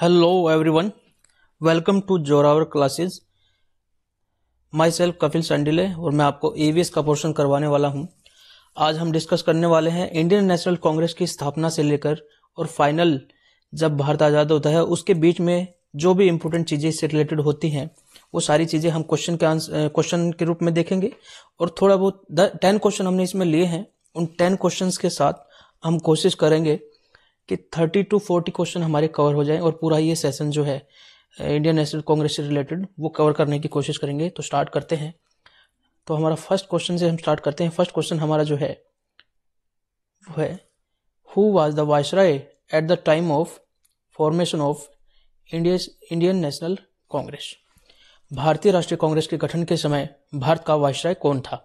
Hello Hello welcome to Zorawar Zorawar classes. Self Kapil Sandilya और मैं आपको एवीएस का पोर्शन करवाने वाला हूं। आज हम डिस्कस करने वाले हैं इंडियन नेशनल कांग्रेस की स्थापना से लेकर और फाइनल जब भारत आज़ाद होता है उसके बीच में जो भी इम्पोर्टेंट चीज़ें इससे रिलेटेड होती हैं वो सारी चीज़ें हम क्वेश्चन के आंसर क्वेश्चन के रूप में देखेंगे और थोड़ा बहुत टेन क्वेश्चन हमने इसमें लिए हैं उन टेन क्वेश्चन के साथ हम कोशिश करेंगे कि थर्टी टू फोर्टी क्वेश्चन हमारे कवर हो जाएं और पूरा ये सेशन जो है इंडियन नेशनल कांग्रेस से रिलेटेड वो कवर करने की कोशिश करेंगे तो स्टार्ट करते हैं तो हमारा फर्स्ट क्वेश्चन से हम स्टार्ट करते हैं फर्स्ट क्वेश्चन हमारा जो है वो है who was the viceroy at the time of formation of India Indian National Congress भारतीय राष्ट्रीय कांग्रेस के गठन के समय भारत का वायसराय कौन था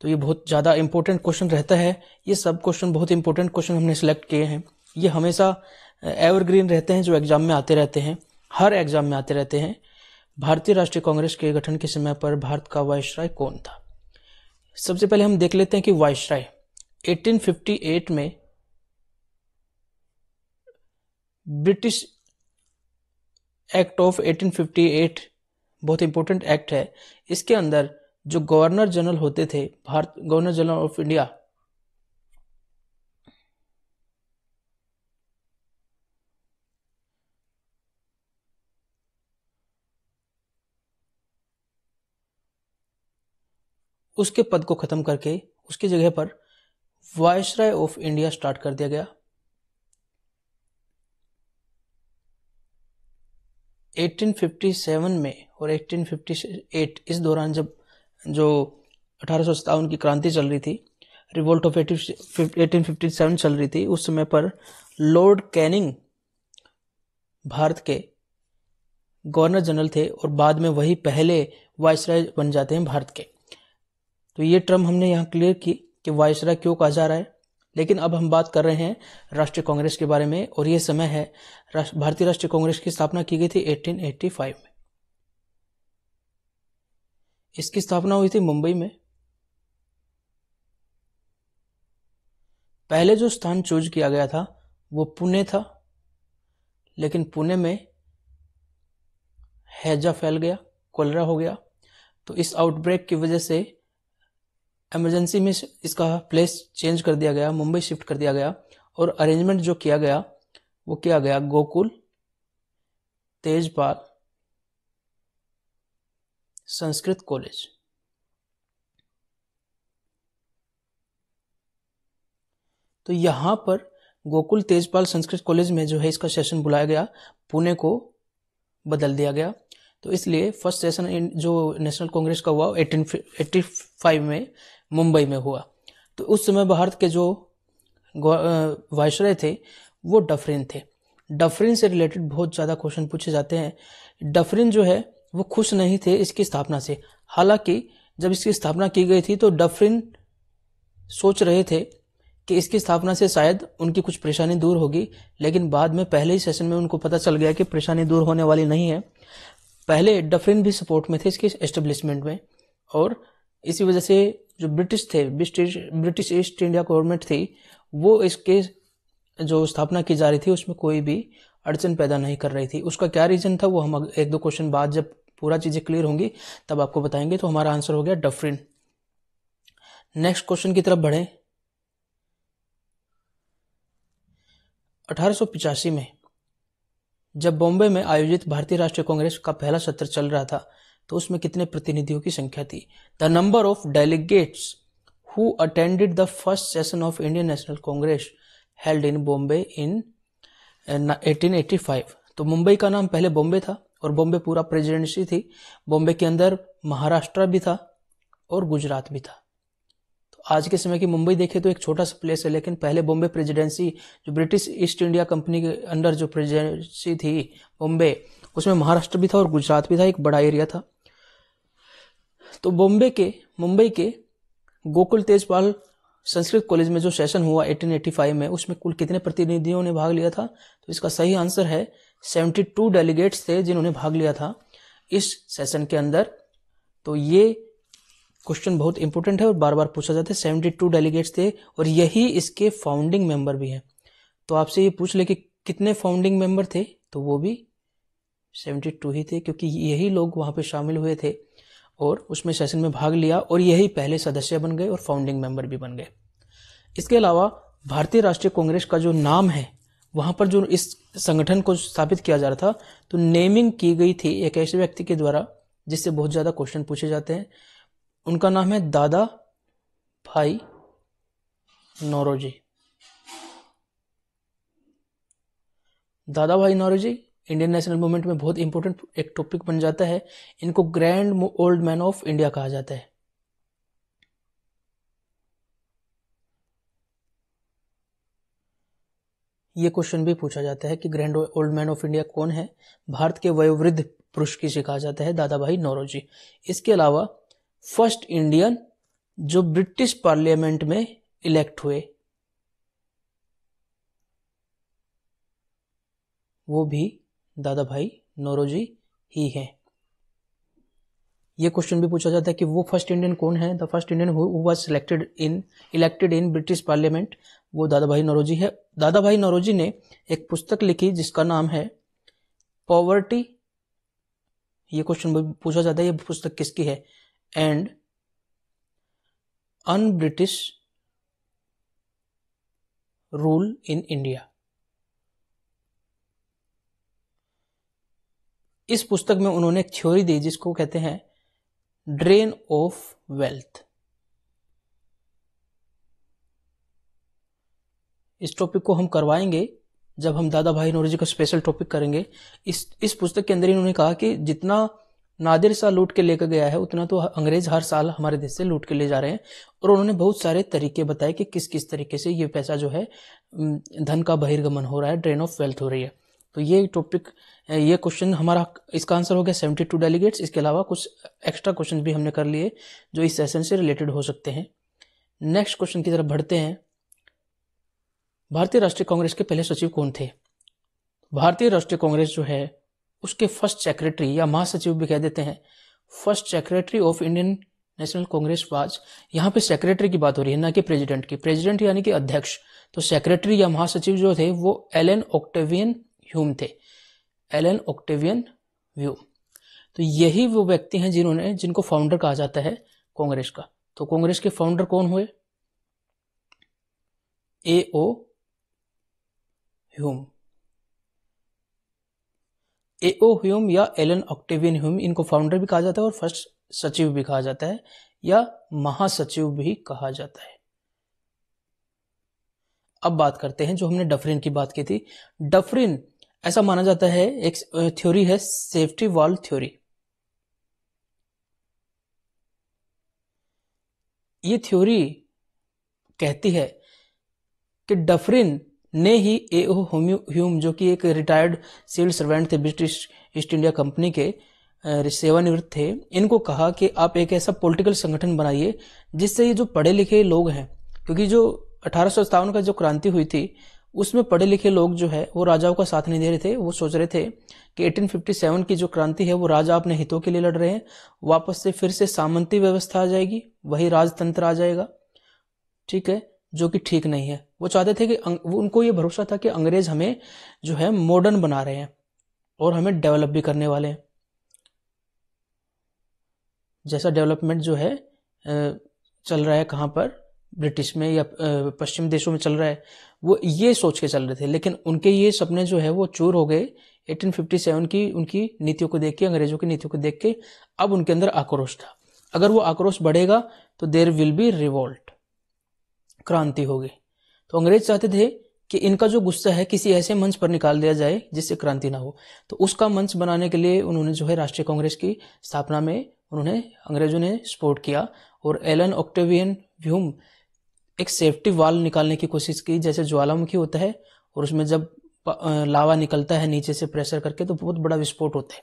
तो ये बहुत ज़्यादा इंपॉर्टेंट क्वेश्चन रहता है ये सब क्वेश्चन बहुत इंपॉर्टेंट क्वेश्चन हमने सेलेक्ट किए हैं ये हमेशा एवरग्रीन रहते हैं जो एग्जाम में आते रहते हैं हर एग्जाम में आते रहते हैं भारतीय राष्ट्रीय कांग्रेस के गठन के समय पर भारत का वायसराय कौन था सबसे पहले हम देख लेते हैं कि वायसराय 1858 में ब्रिटिश एक्ट ऑफ 1858 बहुत इंपॉर्टेंट एक्ट है इसके अंदर जो गवर्नर जनरल होते थे भारत गवर्नर जनरल ऑफ इंडिया उसके पद को ख़त्म करके उसकी जगह पर वायसराय ऑफ इंडिया स्टार्ट कर दिया गया 1857 में और 1858 इस दौरान जब जो अठारह की क्रांति चल रही थी रिवोल्ट ऑफ 1857 चल रही थी उस समय पर लॉर्ड कैनिंग भारत के गवर्नर जनरल थे और बाद में वही पहले वायसराय बन जाते हैं भारत के तो ये टर्म हमने यहाँ क्लियर की कि वायसरा क्यों कहा जा रहा है लेकिन अब हम बात कर रहे हैं राष्ट्रीय कांग्रेस के बारे में और ये समय है भारतीय राष्ट्रीय कांग्रेस की स्थापना की गई थी 1885 में इसकी स्थापना हुई थी मुंबई में पहले जो स्थान चूज किया गया था वो पुणे था लेकिन पुणे में हैजा फैल गया कोलरा हो गया तो इस आउटब्रेक की वजह से एमरजेंसी में इसका प्लेस चेंज कर दिया गया मुंबई शिफ्ट कर दिया गया और अरेंजमेंट जो किया गया वो किया गया गोकुल तेजपाल संस्कृत कॉलेज तो यहां पर गोकुल तेजपाल संस्कृत कॉलेज में जो है इसका सेशन बुलाया गया पुणे को बदल दिया गया तो इसलिए फर्स्ट सेशन जो नेशनल कांग्रेस का हुआ एटीन एट्टी फाइव में मुंबई में हुआ तो उस समय भारत के जो वायसराय थे वो डफरिन थे डफरिन से रिलेटेड बहुत ज़्यादा क्वेश्चन पूछे जाते हैं डफरिन जो है वो खुश नहीं थे इसकी स्थापना से हालांकि जब इसकी स्थापना की गई थी तो डफरिन सोच रहे थे कि इसकी स्थापना से शायद उनकी कुछ परेशानी दूर होगी लेकिन बाद में पहले ही सेशन में उनको पता चल गया कि परेशानी दूर होने वाली नहीं है पहले डफरिन भी सपोर्ट में थे इसके एस्टेब्लिशमेंट में और इसी वजह से जो ब्रिटिश थे ब्रिटिश ईस्ट इंडिया गवर्नमेंट थी वो इसके जो स्थापना की जा रही थी उसमें कोई भी अड़चन पैदा नहीं कर रही थी उसका क्या रीज़न था वो हम एक दो क्वेश्चन बाद जब पूरा चीज़ें क्लियर होंगी तब आपको बताएंगे तो हमारा आंसर हो गया डफरिन नेक्स्ट क्वेश्चन की तरफ बढ़ें अठारह में जब बॉम्बे में आयोजित भारतीय राष्ट्रीय कांग्रेस का पहला सत्र चल रहा था तो उसमें कितने प्रतिनिधियों की संख्या थी the number of delegates who attended the first session of Indian National Congress held in Bombay in 1885 तो मुंबई का नाम पहले बॉम्बे था और बॉम्बे पूरा प्रेजिडेंसी थी बॉम्बे के अंदर महाराष्ट्र भी था और गुजरात भी था आज के समय की मुंबई देखे तो एक छोटा सा प्लेस है लेकिन पहले बॉम्बे प्रेजिडेंसी जो ब्रिटिश ईस्ट इंडिया कंपनी के अंडर जो प्रेजिडेंसी थी बॉम्बे उसमें महाराष्ट्र भी था और गुजरात भी था एक बड़ा एरिया था तो बॉम्बे के मुंबई के गोकुल तेजपाल संस्कृत कॉलेज में जो सेशन हुआ 1885 में उसमें कुल कितने प्रतिनिधियों ने भाग लिया था तो इसका सही आंसर है 72 डेलीगेट्स थे जिन्होंने भाग लिया था इस सेशन के अंदर तो ये क्वेश्चन बहुत इंपॉर्टेंट है और बार बार पूछा जाता है सेवेंटी टू डेलीगेट्स थे और यही इसके फाउंडिंग मेंबर भी हैं तो आपसे ये पूछ ले कि कितने फाउंडिंग मेंबर थे तो वो भी सेवेंटी टू ही थे क्योंकि यही लोग वहाँ पे शामिल हुए थे और उसमें सेशन में भाग लिया और यही पहले सदस्य बन गए और फाउंडिंग मेंबर भी बन गए इसके अलावा भारतीय राष्ट्रीय कांग्रेस का जो नाम है वहाँ पर जो इस संगठन को स्थापित किया जा रहा था तो नेमिंग की गई थी एक ऐसे व्यक्ति के द्वारा जिससे बहुत ज़्यादा क्वेश्चन पूछे जाते हैं उनका नाम है दादा भाई नौरोजी दादा भाई नौरोजी इंडियन नेशनल मूवमेंट में बहुत इंपॉर्टेंट एक टॉपिक बन जाता है इनको grand old man of India कहा जाता है ये क्वेश्चन भी पूछा जाता है कि grand old man of India कौन है भारत के वयोवृद्ध पुरुष किसे कहा जाता है दादा भाई नौरोजी इसके अलावा फर्स्ट इंडियन जो ब्रिटिश पार्लियामेंट में इलेक्ट हुए वो भी दादा भाई नोरोजी ही हैं ये क्वेश्चन भी पूछा जाता है कि वो फर्स्ट इंडियन कौन है the first Indian selected in elected in British parliament वो दादा भाई नोरोजी है दादा भाई नरोजी ने एक पुस्तक लिखी जिसका नाम है पॉवर्टी ये क्वेश्चन पूछा जाता है ये पुस्तक किसकी है and un British rule in India. इस पुस्तक में उन्होंने एक थ्योरी दी जिसको कहते हैं ड्रेन ऑफ वेल्थ इस टॉपिक को हम करवाएंगे जब हम दादा भाई नोरजी का स्पेशल टॉपिक करेंगे इस इस पुस्तक के अंदर इन्होंने कहा कि जितना नादिर शाह लूट के लेकर गया है उतना तो अंग्रेज हर साल हमारे देश से लूट के ले जा रहे हैं और उन्होंने बहुत सारे तरीके बताए कि किस किस तरीके से ये पैसा जो है धन का बहिर्गमन हो रहा है ड्रेन ऑफ वेल्थ हो रही है तो ये टॉपिक ये क्वेश्चन हमारा इसका आंसर हो गया सेवेंटी टू डेलीगेट्स इसके अलावा कुछ एक्स्ट्रा क्वेश्चन भी हमने कर लिए जो इस सेशन से रिलेटेड हो सकते हैं नेक्स्ट क्वेश्चन की तरफ बढ़ते हैं भारतीय राष्ट्रीय कांग्रेस के पहले सचिव कौन थे भारतीय राष्ट्रीय कांग्रेस जो है उसके फर्स्ट सेक्रेटरी या महासचिव भी कह देते हैं first secretary of Indian National Congress was यहाँ पे सेक्रेटरी की बात हो रही है ना कि प्रेसिडेंट की प्रेसिडेंट यानी कि अध्यक्ष तो सेक्रेटरी या महासचिव जो थे वो एलन ऑक्टेवियन ह्यूम थे एन ऑक्टेवियन ह्यूम तो यही वो व्यक्ति हैं जिन्होंने जिनको फाउंडर कहा जाता है कांग्रेस का तो कांग्रेस के फाउंडर कौन हुए A O Hume A O Hume या एलन ऑक्टेवियन ह्यूम इनको फाउंडर भी कहा जाता है और फर्स्ट सचिव भी कहा जाता है या महासचिव भी कहा जाता है अब बात करते हैं जो हमने डफरिन की बात की थी डफरिन ऐसा माना जाता है एक थ्योरी है सेफ्टी वॉल थ्योरी ये थ्योरी कहती है कि डफरिन ने ही ए ओ ह्यूम जो कि एक रिटायर्ड सिविल सर्वेंट थे ब्रिटिश ईस्ट इंडिया कंपनी के सेवानिवृत्त थे इनको कहा कि आप एक ऐसा पॉलिटिकल संगठन बनाइए जिससे ये जो पढ़े लिखे लोग हैं क्योंकि जो अठारह का जो क्रांति हुई थी उसमें पढ़े लिखे लोग जो है वो राजाओं का साथ नहीं दे रहे थे वो सोच रहे थे कि 1857 की जो क्रांति है वो राजा अपने हितों के लिए लड़ रहे हैं वापस से फिर से सामंती व्यवस्था आ जाएगी वही राजतंत्र आ जाएगा ठीक है जो कि ठीक नहीं है वो चाहते थे कि उनको ये भरोसा था कि अंग्रेज हमें जो है मॉडर्न बना रहे हैं और हमें डेवलप भी करने वाले हैं जैसा डेवलपमेंट जो है चल रहा है कहाँ पर ब्रिटिश में या पश्चिम देशों में चल रहा है वो ये सोच के चल रहे थे लेकिन उनके ये सपने जो है वो चूर हो गए 1857 की उनकी नीतियों को देख के अंग्रेजों की नीतियों को देख के अब उनके अंदर आक्रोश था अगर वो आक्रोश बढ़ेगा तो देर विल बी रिवोल्ट क्रांति होगी तो अंग्रेज चाहते थे कि इनका जो गुस्सा है किसी ऐसे मंच पर निकाल दिया जाए जिससे क्रांति ना हो तो उसका मंच बनाने के लिए उन्होंने जो है राष्ट्रीय कांग्रेस की स्थापना में उन्होंने अंग्रेजों ने सपोर्ट किया और एलन ऑक्टेवियन व्यूम एक सेफ्टी वाल निकालने की कोशिश की जैसे ज्वालामुखी होता है और उसमें जब लावा निकलता है नीचे से प्रेशर करके तो बहुत बड़ा विस्फोट होता है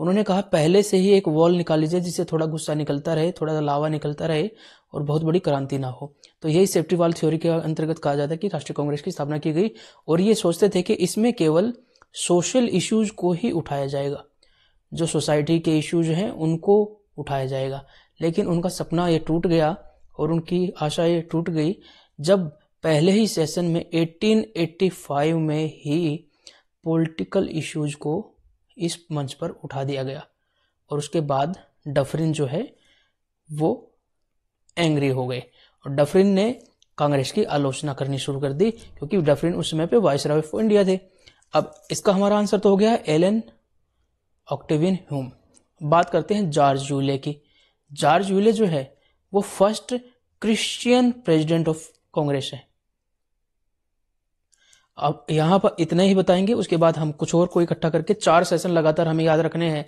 उन्होंने कहा पहले से ही एक वॉल निकाल लीजिए जिससे थोड़ा गुस्सा निकलता रहे थोड़ा लावा निकलता रहे और बहुत बड़ी क्रांति ना हो तो यही सेफ्टी वाल थ्योरी के अंतर्गत कहा जाता है कि राष्ट्रीय कांग्रेस की स्थापना की गई और ये सोचते थे कि इसमें केवल सोशल इश्यूज को ही उठाया जाएगा जो सोसाइटी के इश्यूज हैं उनको उठाया जाएगा लेकिन उनका सपना ये टूट गया और उनकी आशा ये टूट गई जब पहले ही सेशन में 1885 में ही पॉलिटिकल इश्यूज को इस मंच पर उठा दिया गया और उसके बाद डफरिन जो है वो एंग्री हो गए और डफरिन ने कांग्रेस की आलोचना करनी शुरू कर दी क्योंकि डफरिन उस समय पे वाइस रॉय ऑफ इंडिया थे अब इसका हमारा आंसर तो हो गया एल एन ऑक्टेवियन ह्यूम बात करते हैं जॉर्ज यूले की जॉर्ज यूले जो है वो first Christian president of Congress है अब यहाँ पर इतना ही बताएंगे उसके बाद हम कुछ और को इकट्ठा करके चार सेशन लगातार हमें याद रखने हैं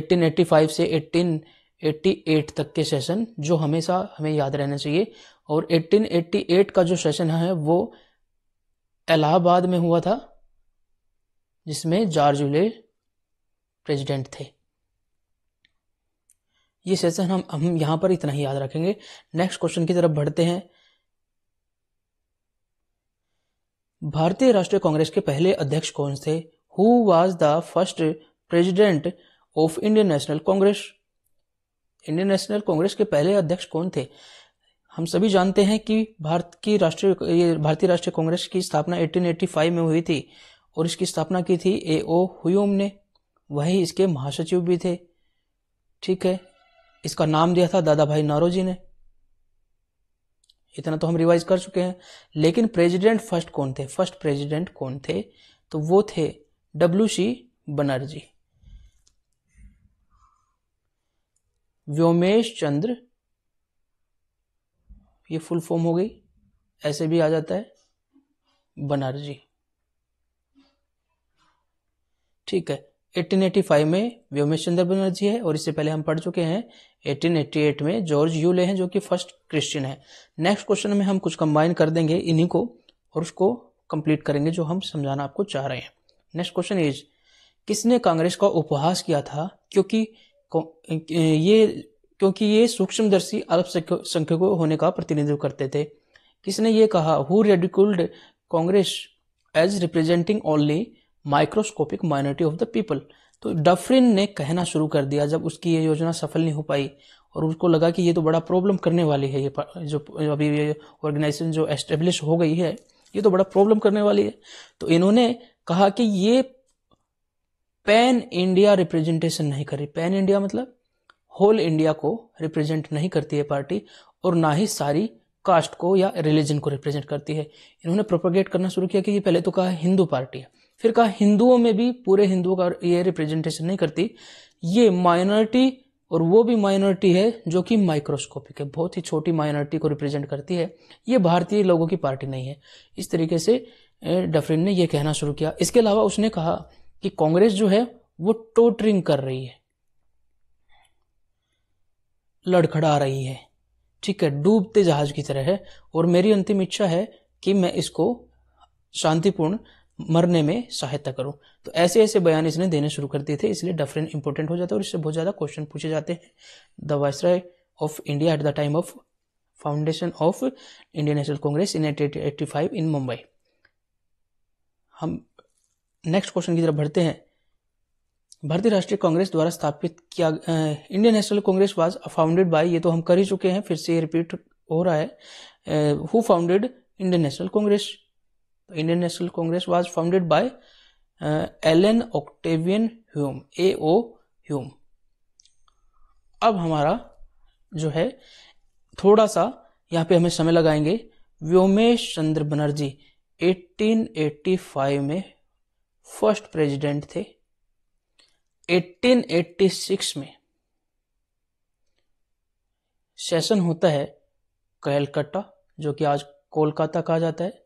1885 से 1888 तक के सेशन जो हमेशा हमें याद रहना चाहिए और 1888 का जो सेशन है वो इलाहाबाद में हुआ था जिसमें जॉर्ज विले प्रेसिडेंट थे ये सेशन हम हम यहाँ पर इतना ही याद रखेंगे नेक्स्ट क्वेश्चन की तरफ बढ़ते हैं भारतीय राष्ट्रीय कांग्रेस के पहले अध्यक्ष कौन थे who was the first president of Indian National Congress Indian National Congress के पहले अध्यक्ष कौन थे हम सभी जानते हैं कि भारत की राष्ट्रीय भारतीय राष्ट्रीय कांग्रेस की स्थापना 1885 में हुई थी और इसकी स्थापना की थी ए ओ हुयूम ने वही इसके महासचिव भी थे ठीक है इसका नाम दिया था दादा भाई नारोजी ने इतना तो हम रिवाइज कर चुके हैं लेकिन प्रेसिडेंट फर्स्ट कौन थे फर्स्ट प्रेसिडेंट कौन थे तो वो थे डब्ल्यू सी बनर्जी व्योमेश चंद्र ये फुल फॉर्म हो गई ऐसे भी आ जाता है बनर्जी ठीक है 1885 में व्योमेश चंद्र बनर्जी है और इससे पहले हम पढ़ चुके हैं 1888 में जॉर्ज यूले हैं जो कि फर्स्ट क्रिश्चियन है नेक्स्ट क्वेश्चन में हम कुछ कंबाइन कर देंगे इन्हीं को और उसको कंप्लीट करेंगे जो हम समझाना आपको चाह रहे हैं नेक्स्ट क्वेश्चन इज किसने कांग्रेस का उपहास किया था क्योंकि ये क्योंकि ये सूक्ष्मदर्शी अल्पसंख्यकों होने का प्रतिनिधित्व करते थे किसने ये कहा who ridiculed Congress as representing only microscopic minority of the people तो डफरिन ने कहना शुरू कर दिया जब उसकी ये योजना सफल नहीं हो पाई और उसको लगा कि ये तो बड़ा प्रॉब्लम करने वाली है ये जो अभी ये ऑर्गेनाइजेशन जो एस्टेब्लिश हो गई है ये तो बड़ा प्रॉब्लम करने वाली है तो इन्होंने कहा कि ये पैन इंडिया रिप्रेजेंटेशन नहीं करी पैन इंडिया मतलब होल इंडिया को रिप्रेजेंट नहीं करती है पार्टी और ना ही सारी कास्ट को या रिलीजन को रिप्रेजेंट करती है इन्होंने प्रोपोगेट करना शुरू किया कि ये पहले तो कहा हिंदू पार्टी है फिर कहा हिंदुओं में भी पूरे हिंदुओं का ये रिप्रेजेंटेशन नहीं करती ये माइनॉरिटी और वो भी माइनॉरिटी है जो कि माइक्रोस्कोपिक है बहुत ही छोटी माइनॉरिटी को रिप्रेजेंट करती है ये भारतीय लोगों की पार्टी नहीं है इस तरीके से डफरिन ने यह कहना शुरू किया इसके अलावा उसने कहा कि कांग्रेस जो है वो टोटरिंग कर रही है लड़खड़ा रही है ठीक है डूबते जहाज की तरह है और मेरी अंतिम इच्छा है कि मैं इसको शांतिपूर्ण मरने में सहायता करो तो ऐसे ऐसे बयान इसने देने शुरू कर दिए थे इसलिए डफरेन इंपॉर्टेंट हो जाता है और इससे बहुत ज़्यादा क्वेश्चन पूछे जाते हैं the viceroy of India at the time of foundation of Indian National Congress in eighty five in Mumbai हम नेक्स्ट क्वेश्चन की तरफ बढ़ते हैं भारतीय राष्ट्रीय कांग्रेस द्वारा स्थापित किया Indian National Congress was founded by ये तो हम कर ही चुके हैं फिर से रिपीट हो रहा है who founded Indian National Congress Indian National Congress was founded by by uh, Octavian Hume A O Hume अब हमारा जो है थोड़ा सा यहाँ पे हमें समय लगाएंगे व्योमेश चंद्र बनर्जी 1885 में फर्स्ट प्रेसिडेंट थे 1886 में सेशन होता है कलकत्ता जो कि आज कोलकाता कहा जाता है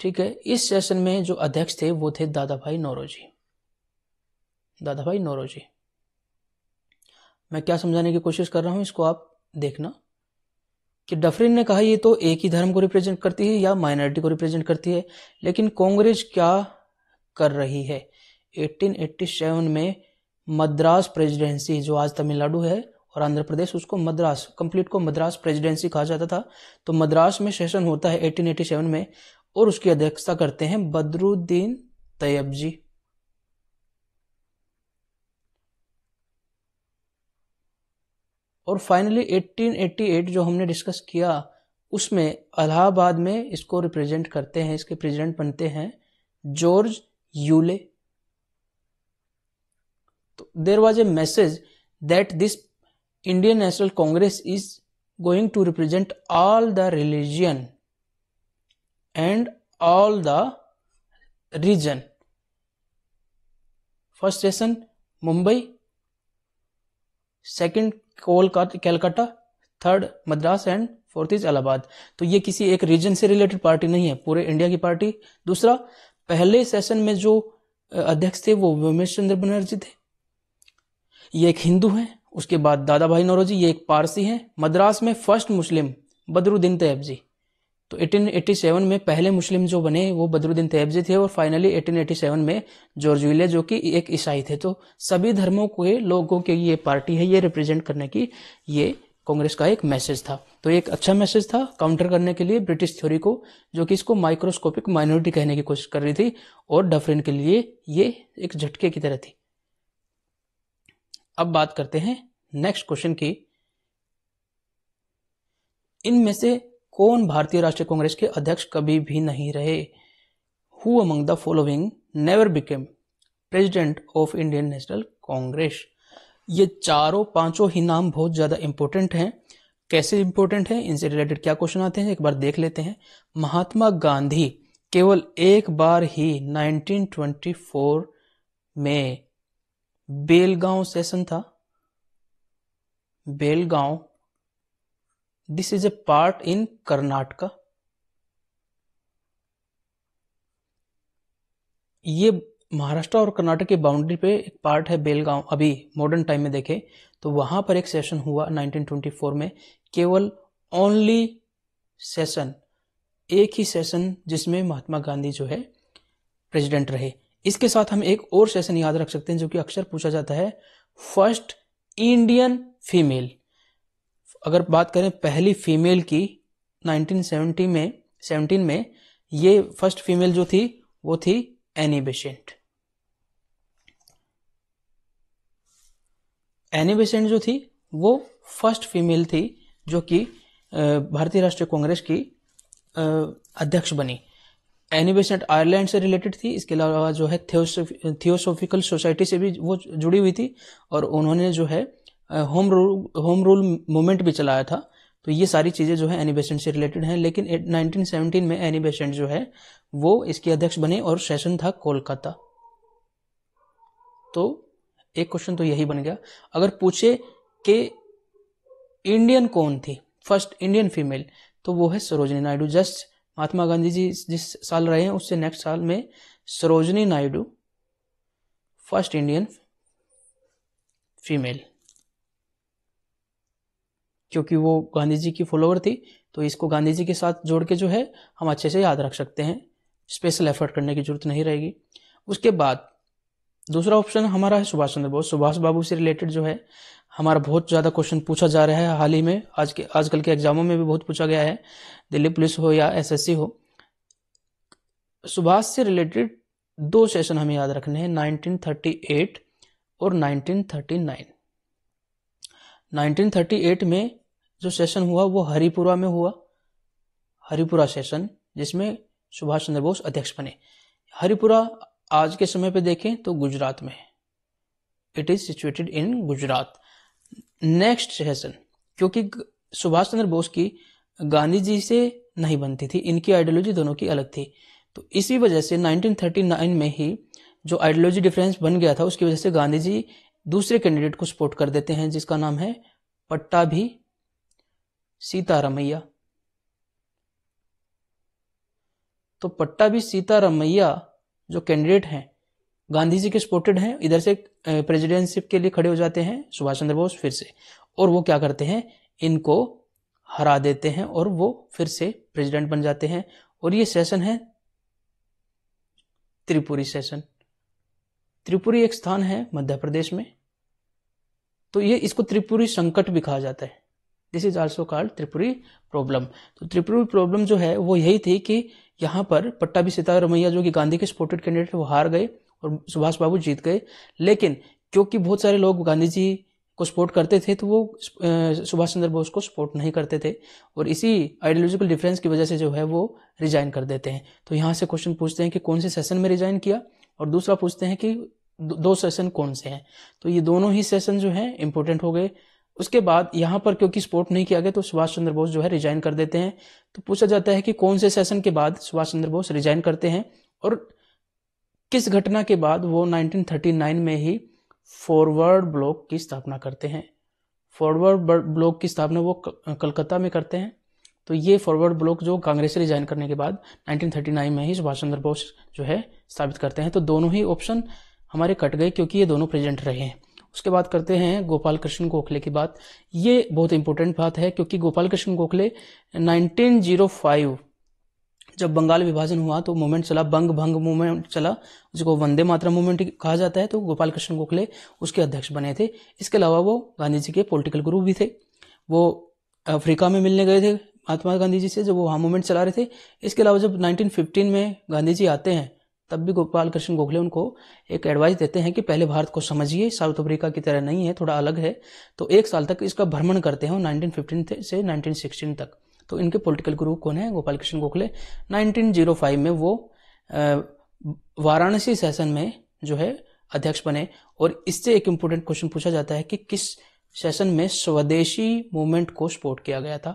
ठीक है इस सेशन में जो अध्यक्ष थे वो थे दादा भाई नौरोजी दादा भाई नौरोजी मैं क्या समझाने की कोशिश कर रहा हूं इसको आप देखना कि डफरिन ने कहा ये तो एक ही धर्म को रिप्रेजेंट करती है या माइनॉरिटी को रिप्रेजेंट करती है लेकिन कांग्रेस क्या कर रही है 1887 में मद्रास प्रेसिडेंसी जो आज तमिलनाडु है और आंध्र प्रदेश उसको मद्रास कंप्लीट को मद्रास प्रेसिडेंसी कहा जाता था तो मद्रास में सेशन होता है 1887 में और उसकी अध्यक्षता करते हैं बदरुद्दीन तैयब जी और फाइनली 1888 जो हमने डिस्कस किया उसमें अलाहाबाद में इसको रिप्रेजेंट करते हैं इसके प्रेसिडेंट बनते हैं जॉर्ज यूले तो there was a message that this Indian National Congress is going to represent all the religion all the region first First Mumbai Mumbai, second Calcutta third Madras and fourth is Allahabad तो ये किसी एक रीजन से related party नहीं है पूरे India की party दूसरा पहले सेशन में जो अध्यक्ष थे वो व्योमेश चंद्र बनर्जी थे ये एक हिंदू हैं उसके बाद दादा भाई नौरोजी ये एक पारसी हैं मद्रास में first Muslim Badruddin Tyabji तो 1887 में पहले मुस्लिम जो बने वो बदरुद्दीन तैयबजी थे और फाइनली 1887 में जॉर्ज विले जो कि एक ईसाई थे तो सभी धर्मों के लोगों के ये पार्टी है ये रिप्रेजेंट करने की ये कांग्रेस का एक मैसेज था तो एक अच्छा मैसेज था काउंटर करने के लिए ब्रिटिश थ्योरी को जो कि इसको माइक्रोस्कोपिक माइनॉरिटी कहने की कोशिश कर रही थी और डफरिन के लिए ये एक झटके की तरह थी अब बात करते हैं नेक्स्ट क्वेश्चन की इनमें से कौन भारतीय राष्ट्रीय कांग्रेस के अध्यक्ष कभी भी नहीं रहे who among the following never became president of Indian National Congress ये चारों पांचों ही नाम बहुत ज़्यादा इंपॉर्टेंट हैं कैसे इंपॉर्टेंट हैं इनसे रिलेटेड क्या क्वेश्चन आते हैं एक बार देख लेते हैं महात्मा गांधी केवल एक बार ही 1924 में बेलगांव सेशन था Belgaum this is a part in Karnataka ये महाराष्ट्र और कर्नाटक की बाउंड्री पे एक पार्ट है बेलगांव अभी मॉडर्न टाइम में देखें तो वहां पर एक सेशन हुआ 1924 में केवल ओनली सेशन एक ही सेशन जिसमें महात्मा गांधी जो है प्रेसिडेंट रहे इसके साथ हम एक और सेशन याद रख सकते हैं जो कि अक्सर पूछा जाता है फर्स्ट इंडियन फीमेल अगर बात करें पहली फीमेल की 1970 में 17 में ये फर्स्ट फीमेल जो थी वो थी एनी बेसेंट एनी बेसेंट जो थी वो फर्स्ट फीमेल थी जो कि भारतीय राष्ट्रीय कांग्रेस की अध्यक्ष बनी एनी बेसेंट आयरलैंड से रिलेटेड थी इसके अलावा जो है थियोसोफिकल सोसाइटी से भी वो जुड़ी हुई थी और उन्होंने जो है home rule home rule movement भी चलाया था तो ये सारी चीज़ें जो है एनी बेसेंट से रिलेटेड हैं लेकिन 1917 में एनी बेसेंट जो है वो इसके अध्यक्ष बने और सेशन था कोलकाता तो एक क्वेश्चन तो यही बन गया अगर पूछे कि इंडियन कौन थी फर्स्ट इंडियन फीमेल तो वो है सरोजनी नायडू जस्ट महात्मा गांधी जी जिस साल रहे हैं उससे नेक्स्ट साल में Sarojini Naidu first Indian female क्योंकि वो गांधी जी की फॉलोअर थी तो इसको गांधी जी के साथ जोड़ के जो है हम अच्छे से याद रख सकते हैं स्पेशल एफर्ट करने की जरूरत नहीं रहेगी उसके बाद दूसरा ऑप्शन हमारा है सुभाष चंद्र बोस सुभाष बाबू से रिलेटेड जो है हमारा बहुत ज़्यादा क्वेश्चन पूछा जा रहा है हाल ही में आज के आजकल के एग्जामों में भी बहुत पूछा गया है दिल्ली पुलिस हो या एसएससी हो सुभाष से रिलेटेड दो सेशन हमें याद रखने हैं 1938 और 1939 1938 में जो सेशन हुआ वो हरिपुरा में हुआ हरिपुरा सेशन जिसमें सुभाष चंद्र बोस अध्यक्ष बने हरिपुरा आज के समय पे देखें तो गुजरात में it is situated in Gujarat next session क्योंकि सुभाष चंद्र बोस की गांधी जी से नहीं बनती थी इनकी आइडियोलॉजी दोनों की अलग थी तो इसी वजह से 1939 में ही जो आइडियोलॉजी डिफरेंस बन गया था उसकी वजह से गांधी जी दूसरे कैंडिडेट को सपोर्ट कर देते हैं जिसका नाम है पट्टा भी सीता रमैया तो पट्टा सीता रमैया जो कैंडिडेट हैं गांधी जी के सपोर्टेड हैं इधर से प्रेसिडेंटशिप के लिए खड़े हो जाते हैं सुभाष चंद्र बोस फिर से और वो क्या करते हैं इनको हरा देते हैं और वो फिर से प्रेसिडेंट बन जाते हैं और ये सेशन है त्रिपुरी सेशन त्रिपुरी एक स्थान है मध्य प्रदेश में तो ये इसको त्रिपुरी संकट भी कहा जाता है this is also called Tripuri problem तो त्रिपुरी प्रॉब्लम जो है वो यही थी कि यहाँ पर पट्टाभी सीतारमैया जो कि गांधी के सपोर्टेड कैंडिडेट वो हार गए और सुभाष बाबू जीत गए लेकिन क्योंकि बहुत सारे लोग गांधी जी को सपोर्ट करते थे तो वो सुभाष चंद्र बोस को सपोर्ट नहीं करते थे और इसी आइडियोलॉजिकल डिफरेंस की वजह से जो है वो रिजाइन कर देते हैं तो यहाँ से क्वेश्चन पूछते हैं कि कौन से सेशन में रिजाइन किया और दूसरा पूछते हैं कि दो सेशन कौन से हैं तो ये दोनों ही सेशन जो हैं इंपॉर्टेंट हो गए उसके बाद यहाँ पर क्योंकि सपोर्ट नहीं किया गया तो सुभाष चंद्र बोस जो है रिजाइन कर देते हैं तो पूछा जाता है कि कौन से सेशन के बाद सुभाष चंद्र बोस रिजाइन करते हैं और किस घटना के बाद वो 1939 में ही फॉरवर्ड ब्लॉक की स्थापना करते हैं फॉरवर्ड ब्लॉक की स्थापना वो कलकत्ता में करते हैं तो ये फॉरवर्ड ब्लॉक जो कांग्रेस से रिजाइन करने के बाद 1939 में ही सुभाष चंद्र बोस जो है स्थापित करते हैं तो दोनों ही ऑप्शन हमारे कट गए क्योंकि ये दोनों प्रेजेंट रहे हैं उसके बाद करते हैं गोपाल कृष्ण गोखले की बात ये बहुत इंपॉर्टेंट बात है क्योंकि गोपाल कृष्ण गोखले 1905 जब बंगाल विभाजन हुआ तो मूवमेंट चला बंग भंग मूवमेंट चला जिसको वंदे मातरम मूवमेंट कहा जाता है तो गोपाल कृष्ण गोखले उसके अध्यक्ष बने थे इसके अलावा वो गांधी जी के पॉलिटिकल गुरु भी थे वो अफ्रीका में मिलने गए थे महात्मा गांधी जी से जब वो वहाँ मूवमेंट चला रहे थे इसके अलावा जब 1915 में गांधी जी आते हैं तब भी गोपाल कृष्ण गोखले उनको एक एडवाइस देते हैं कि पहले भारत को समझिए साउथ अफ्रीका की तरह नहीं है थोड़ा अलग है तो एक साल तक इसका भ्रमण करते हैं नाइनटीन से 1916 तक तो इनके पोलिटिकल गुरु कौन है गोपाल कृष्ण गोखले फाइव में वो वाराणसी सेशन में जो है अध्यक्ष बने और इससे एक इम्पोर्टेंट क्वेश्चन पूछा जाता है कि किस सेशन में स्वदेशी मूवमेंट को सपोर्ट किया गया था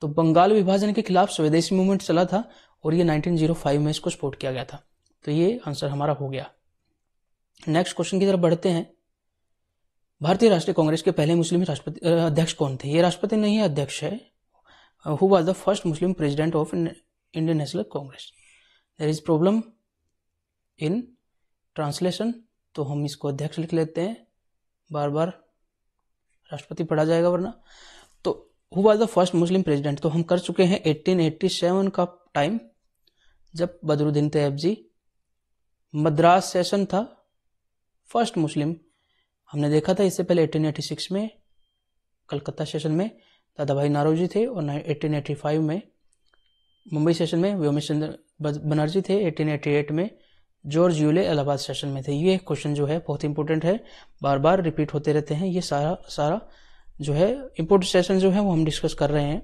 तो बंगाल विभाजन के खिलाफ स्वदेशी मूवमेंट चला था और ये 1905 में इसको सपोर्ट किया गया था तो ये आंसर हमारा हो गया नेक्स्ट क्वेश्चन की तरफ बढ़ते हैं भारतीय राष्ट्रीय कांग्रेस के पहले मुस्लिम राष्ट्रपति अध्यक्ष कौन थे ये राष्ट्रपति नहीं है अध्यक्ष है who was the first Muslim president of Indian National Congress there is problem in translation तो हम इसको अध्यक्ष लिख लेते हैं बार बार राष्ट्रपति पढ़ा जाएगा वरना तो who was the first Muslim president तो हम कर चुके हैं 1887 का टाइम जब बदरुद्दीन तैयब जी मद्रास सेशन था फर्स्ट मुस्लिम हमने देखा था इससे पहले 1886 में कलकत्ता सेशन में दादा भाई नारोजी थे और 1885 में मुंबई सेशन में व्योमेश चंद्र बनर्जी थे 1888 में जॉर्ज यूले इलाहाबाद सेशन में थे ये क्वेश्चन जो है बहुत इंपॉर्टेंट है बार बार रिपीट होते रहते हैं ये सारा सारा जो है इम्पोर्टेंट सेशन जो है वो हम डिस्कस कर रहे हैं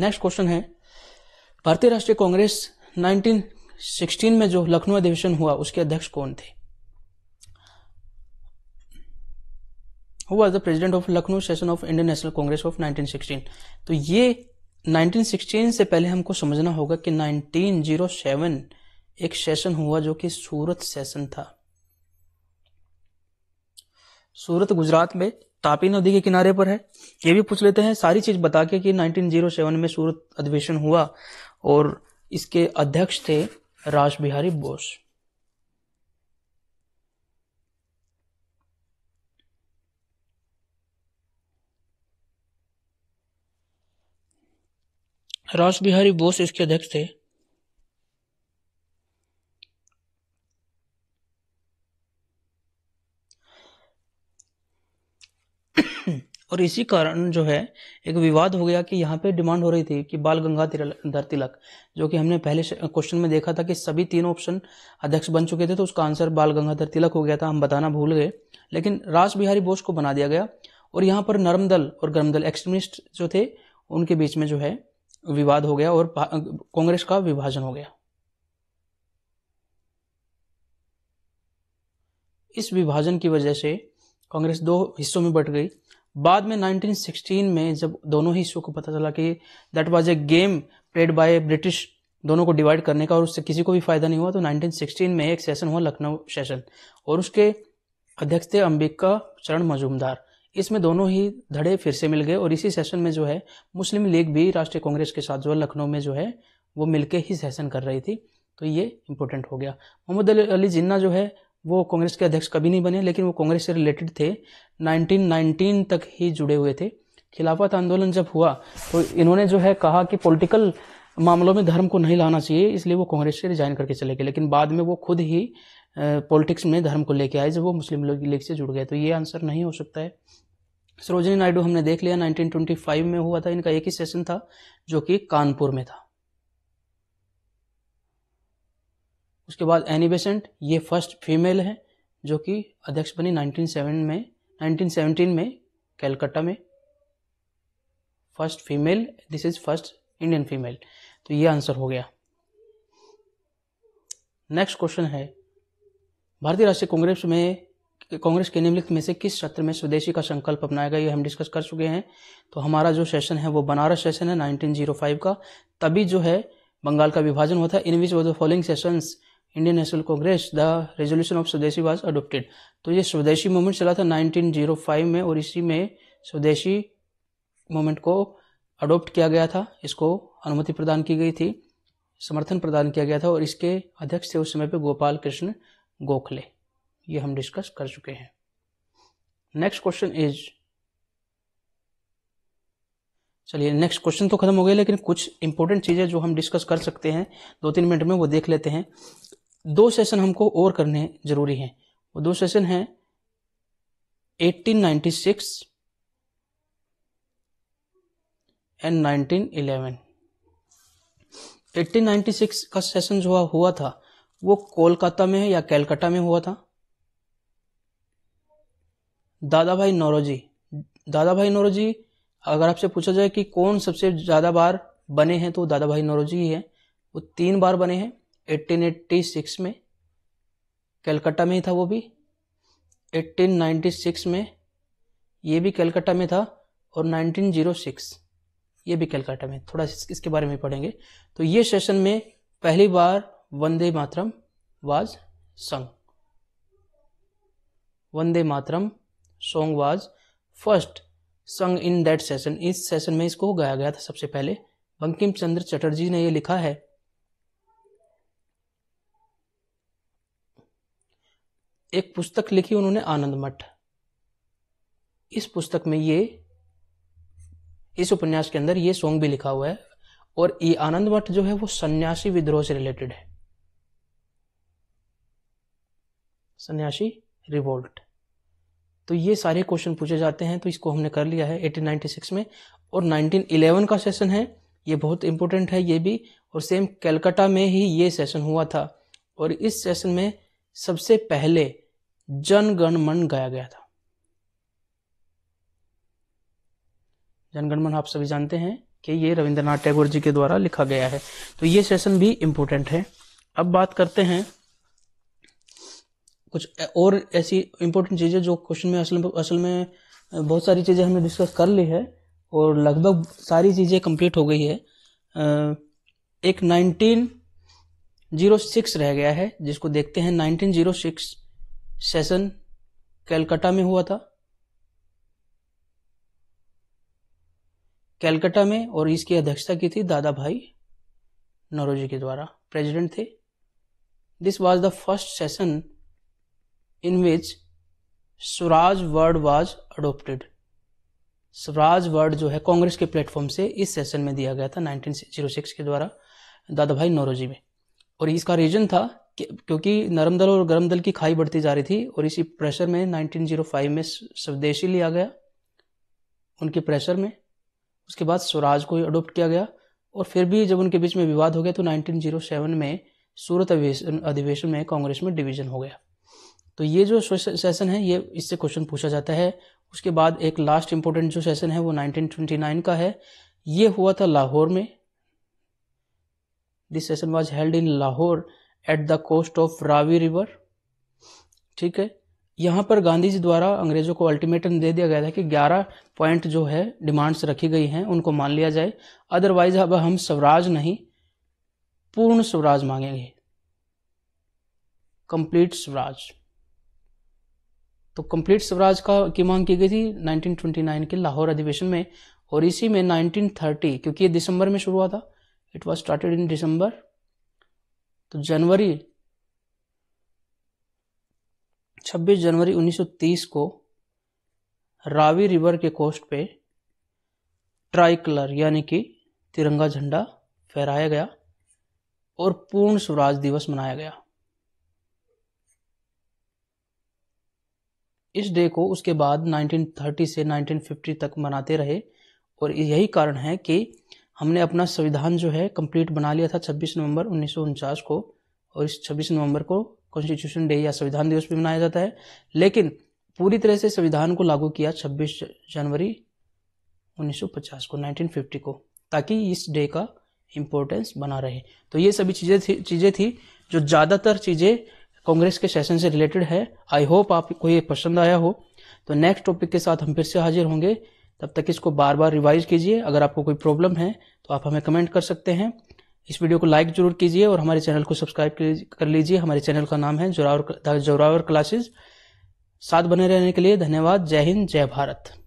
नेक्स्ट क्वेश्चन है भारतीय राष्ट्रीय कांग्रेस 19 सिक्सटीन में जो लखनऊ अधिवेशन हुआ उसके अध्यक्ष कौन थे who was the president of Lucknow session of Indian National Congress of 1916 तो ये 1916 से पहले हमको समझना होगा कि 1907 एक सेशन हुआ जो कि सूरत सेशन था सूरत गुजरात में तापी नदी के किनारे पर है ये भी पूछ लेते हैं सारी चीज बता के कि 1907 में सूरत अधिवेशन हुआ और इसके अध्यक्ष थे राज बिहारी बोस राज बिहारी बोस इसके अध्यक्ष थे और इसी कारण जो है एक विवाद हो गया कि यहाँ पे डिमांड हो रही थी कि बाल गंगा धर तिलक जो कि हमने पहले क्वेश्चन में देखा था कि सभी तीन ऑप्शन अध्यक्ष बन चुके थे तो उसका आंसर बाल गंगाधर तिलक हो गया था हम बताना भूल गए लेकिन राज बिहारी बोस को बना दिया गया और यहाँ पर नरम दल और गर्म दल एक्सट्रीमिस्ट जो थे उनके बीच में जो है विवाद हो गया और कांग्रेस का विभाजन हो गया इस विभाजन की वजह से कांग्रेस दो हिस्सों में बट गई बाद में 1916 में जब दोनों ही शो को पता चला कि that was a game played by British दोनों को डिवाइड करने का और उससे किसी को भी फायदा नहीं हुआ तो 1916 में एक सेशन हुआ लखनऊ सेशन और उसके अध्यक्ष थे अंबिका चरण मजूमदार इसमें दोनों ही धड़े फिर से मिल गए और इसी सेशन में जो है मुस्लिम लीग भी राष्ट्रीय कांग्रेस के साथ जो है लखनऊ में जो है वो मिलके ही सेशन कर रही थी तो ये इंपॉर्टेंट हो गया मोहम्मद अली जिन्ना जो है वो कांग्रेस के अध्यक्ष कभी नहीं बने लेकिन वो कांग्रेस से रिलेटेड थे 1919 तक ही जुड़े हुए थे खिलाफत आंदोलन जब हुआ तो इन्होंने जो है कहा कि पॉलिटिकल मामलों में धर्म को नहीं लाना चाहिए इसलिए वो कांग्रेस से रिजाइन करके चले गए लेकिन बाद में वो खुद ही पॉलिटिक्स में धर्म को लेके आए जब वो मुस्लिम लीग से जुड़ गए तो ये आंसर नहीं हो सकता है सरोजनी नायडू हमने देख लिया 1925 में हुआ था इनका एक ही सेशन था जो कि कानपुर में था उसके बाद एनी बेसेंट ये फर्स्ट फीमेल है जो कि अध्यक्ष बनी 1907 में 1917 में कैलकाटा में first female this is first Indian female तो ये आंसर हो गया नेक्स्ट क्वेश्चन है भारतीय राष्ट्रीय कांग्रेस में कांग्रेस के निम्नलिखित में से किस सत्र में स्वदेशी का संकल्प अपनाया गया ये हम डिस्कस कर चुके हैं तो हमारा जो सेशन है वो बनारस सेशन है 1905 का तभी जो है बंगाल का विभाजन हुआ था in which was the following sessions Indian National Congress the resolution of swadeshi was adopted तो ये स्वदेशी मूवमेंट चला था 1905 में और इसी में स्वदेशी मूवमेंट को अडोप्ट किया गया था इसको अनुमति प्रदान की गई थी समर्थन प्रदान किया गया था और इसके अध्यक्ष थे उस समय पे गोपाल कृष्ण गोखले ये हम डिस्कस कर चुके हैं नेक्स्ट क्वेश्चन इज चलिए नेक्स्ट क्वेश्चन तो खत्म हो गया लेकिन कुछ इंपॉर्टेंट चीज़ें जो हम डिस्कस कर सकते हैं दो तीन मिनट में वो देख लेते हैं दो सेशन हमको और करने ज़रूरी हैं वो दो सेशन हैं 1896 एंड 1911 1896 का सेशन जो हुआ था वो कोलकाता में या कैलकाटा में हुआ था दादा भाई नौरोजी दादा भाई नौरोजी अगर आपसे पूछा जाए कि कौन सबसे ज़्यादा बार बने हैं तो दादा भाई नौरोजी ही है वो तीन बार बने हैं 1886 में कलकत्ता में ही था वो भी 1896 में ये भी कलकत्ता में था और 1906 ये भी कलकत्ता में थोड़ा इसके बारे में पढ़ेंगे तो ये सेशन में पहली बार वंदे Mataram was sung Vande Mataram song was first sung in that session इस सेशन में इसको गाया गया था सबसे पहले बंकिम चंद्र चटर्जी ने यह लिखा है एक पुस्तक लिखी उन्होंने आनंद मठ इस पुस्तक में ये इस उपन्यास के अंदर ये सॉन्ग भी लिखा हुआ है और ये आनंद मठ जो है वो सन्यासी विद्रोह से रिलेटेड है सन्यासी रिवोल्ट तो ये सारे क्वेश्चन पूछे जाते हैं तो इसको हमने कर लिया है 1896 में और 1911 का सेशन है ये बहुत इंपॉर्टेंट है ये भी और सेम कलकत्ता में ही ये सेशन हुआ था और इस सेशन में सबसे पहले जनगण मन गाया गया था जनगणमन आप सभी जानते हैं कि ये रविंद्रनाथ टैगोर जी के द्वारा लिखा गया है तो ये सेशन भी इंपॉर्टेंट है अब बात करते हैं कुछ और ऐसी इंपॉर्टेंट चीज़ें जो क्वेश्चन में असल में असल में बहुत सारी चीज़ें हमने डिस्कस कर ली है और लगभग सारी चीज़ें कंप्लीट हो गई है एक नाइनटीन जीरो सिक्स रह गया है जिसको देखते हैं nineteen zero six session Calcutta में हुआ था कैलकाटा में और इसकी अध्यक्षता की थी दादा भाई नरोजी के द्वारा प्रेसिडेंट थे this was the first session in which swaraj word was adopted swaraj word जो है कांग्रेस के प्लेटफॉर्म से इस सेशन में दिया गया था 1906 के द्वारा दादा भाई नौरोजी में और इसका रीजन था कि क्योंकि नरम दल और गर्म दल की खाई बढ़ती जा रही थी और इसी प्रेशर में 1905 में स्वदेशी लिया गया उनके प्रेशर में उसके बाद स्वराज को अडोप्ट किया गया और फिर भी जब उनके बीच में विवाद हो गया तो 1907 में सूरत अधिवेशन में कांग्रेस में डिवीजन हो गया तो ये जो सेशन है ये इससे क्वेश्चन पूछा जाता है उसके बाद एक लास्ट इम्पोर्टेंट जो सेशन है वो 1929 का है ये हुआ था लाहौर में this session was held in Lahore at the coast of Ravi river ठीक है यहाँ पर गांधी जी द्वारा अंग्रेजों को अल्टीमेटम दे दिया गया था कि 11 पॉइंट जो है डिमांड्स रखी गई हैं उनको मान लिया जाए अदरवाइज अब हम स्वराज नहीं पूर्ण स्वराज मांगेंगे कंप्लीट स्वराज तो कंप्लीट स्वराज का की मांग की गई थी 1929 के लाहौर अधिवेशन में और इसी में 1930 क्योंकि ये दिसंबर में शुरू हुआ था it was started in December तो जनवरी 26 जनवरी 1930 को रावी रिवर के कोस्ट पे ट्राई कलर यानी कि तिरंगा झंडा फहराया गया और पूर्ण स्वराज दिवस मनाया गया इस डे को उसके बाद 1930 से 1950 तक मनाते रहे और यही कारण है कि हमने अपना संविधान जो है कंप्लीट बना लिया था 26 नवंबर उन्नीस को और इस 26 नवंबर को कॉन्स्टिट्यूशन डे या संविधान दिवस भी मनाया जाता है लेकिन पूरी तरह से संविधान को लागू किया 26 जनवरी 1950 को 1950 को ताकि इस डे का इम्पोर्टेंस बना रहे तो ये सभी चीज़ें थी चीज़ें थी जो ज़्यादातर चीज़ें कांग्रेस के सेशन से रिलेटेड है आई होप आपको ये पसंद आया हो तो नेक्स्ट टॉपिक के साथ हम फिर से हाजिर होंगे तब तक इसको बार बार रिवाइज कीजिए अगर आपको कोई प्रॉब्लम है तो आप हमें कमेंट कर सकते हैं इस वीडियो को लाइक जरूर कीजिए और हमारे चैनल को सब्सक्राइब कर लीजिए हमारे चैनल का नाम है जोरावर जोरावर क्लासेज साथ बने रहने के लिए धन्यवाद जय हिंद जय भारत